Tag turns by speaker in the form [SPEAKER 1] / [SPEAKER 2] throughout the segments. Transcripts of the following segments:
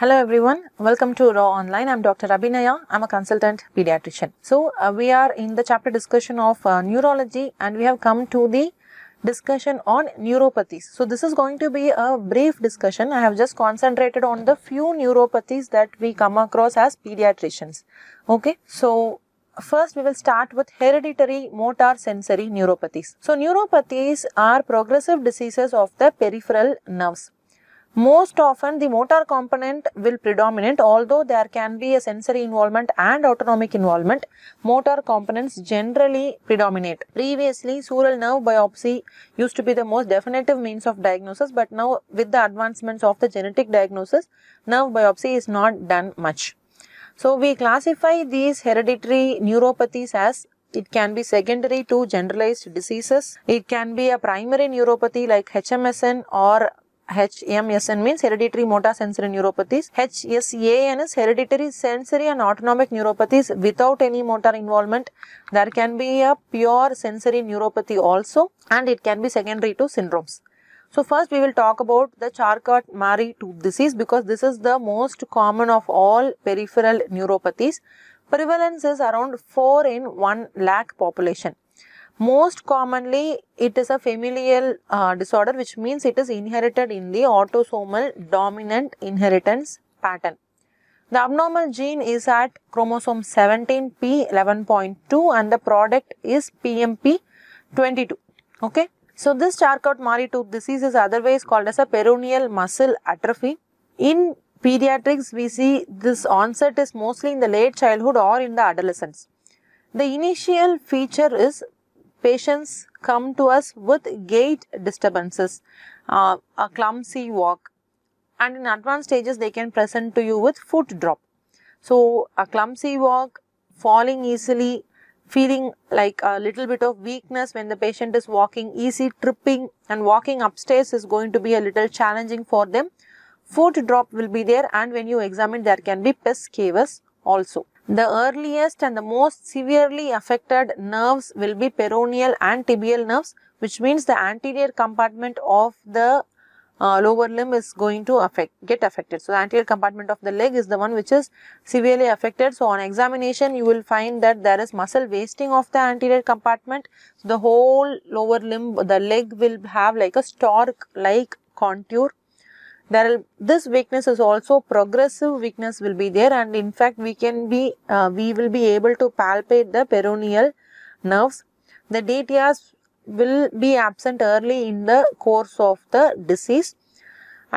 [SPEAKER 1] Hello everyone, welcome to Raw Online. I'm Dr. Abhinaya. I'm a consultant pediatrician. So uh, we are in the chapter discussion of uh, neurology and we have come to the discussion on neuropathies. So this is going to be a brief discussion. I have just concentrated on the few neuropathies that we come across as pediatricians. Okay, so first we will start with hereditary motor sensory neuropathies. So neuropathies are progressive diseases of the peripheral nerves. Most often the motor component will predominate although there can be a sensory involvement and autonomic involvement. Motor components generally predominate. Previously sural nerve biopsy used to be the most definitive means of diagnosis but now with the advancements of the genetic diagnosis nerve biopsy is not done much. So we classify these hereditary neuropathies as it can be secondary to generalized diseases. It can be a primary neuropathy like HMSN or HMSN means hereditary motor sensory neuropathies. HSAN is hereditary sensory and autonomic neuropathies without any motor involvement. There can be a pure sensory neuropathy also and it can be secondary to syndromes. So first we will talk about the Charcot-Marie tooth disease because this is the most common of all peripheral neuropathies. Prevalence is around 4 in 1 lakh population. Most commonly, it is a familial uh, disorder, which means it is inherited in the autosomal dominant inheritance pattern. The abnormal gene is at chromosome 17p11.2 and the product is PMP22. Okay. So, this Charcot Marie tooth disease is otherwise called as a peroneal muscle atrophy. In pediatrics, we see this onset is mostly in the late childhood or in the adolescence. The initial feature is patients come to us with gait disturbances, uh, a clumsy walk, and in advanced stages they can present to you with foot drop. So, a clumsy walk, falling easily, feeling like a little bit of weakness when the patient is walking easy, tripping and walking upstairs is going to be a little challenging for them. Foot drop will be there and when you examine there can be pes cavus also. The earliest and the most severely affected nerves will be peroneal and tibial nerves which means the anterior compartment of the uh, lower limb is going to affect get affected. So, the anterior compartment of the leg is the one which is severely affected. So, on examination you will find that there is muscle wasting of the anterior compartment. the whole lower limb the leg will have like a stork like contour there this weakness is also progressive weakness will be there and in fact we can be uh, we will be able to palpate the peroneal nerves the DTS will be absent early in the course of the disease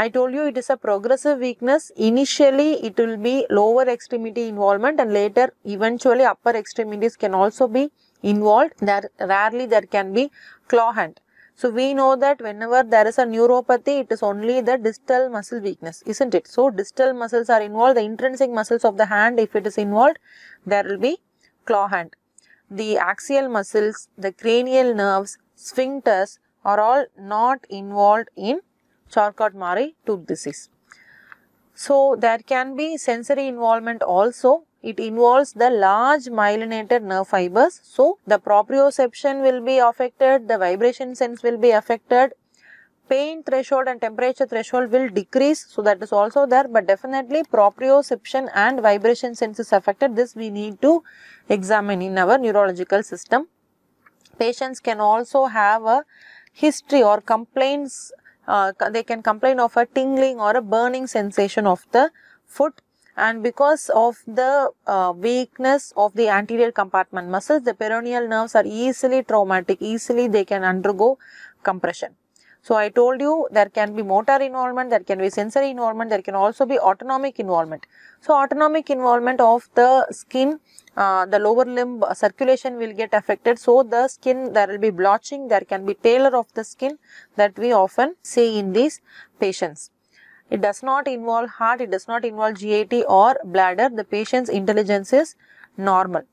[SPEAKER 1] i told you it is a progressive weakness initially it will be lower extremity involvement and later eventually upper extremities can also be involved there rarely there can be claw hand so we know that whenever there is a neuropathy, it is only the distal muscle weakness, isn't it? So distal muscles are involved, the intrinsic muscles of the hand, if it is involved, there will be claw hand. The axial muscles, the cranial nerves, sphincters are all not involved in Charcot-Marie tooth disease. So there can be sensory involvement also it involves the large myelinated nerve fibers. So, the proprioception will be affected, the vibration sense will be affected, pain threshold and temperature threshold will decrease. So, that is also there, but definitely proprioception and vibration sense is affected. This we need to examine in our neurological system. Patients can also have a history or complaints, uh, they can complain of a tingling or a burning sensation of the foot and because of the uh, weakness of the anterior compartment muscles the peroneal nerves are easily traumatic easily they can undergo compression so i told you there can be motor involvement there can be sensory involvement there can also be autonomic involvement so autonomic involvement of the skin uh, the lower limb circulation will get affected so the skin there will be blotching there can be tear of the skin that we often see in these patients it does not involve heart, it does not involve GAT or bladder. The patient's intelligence is normal.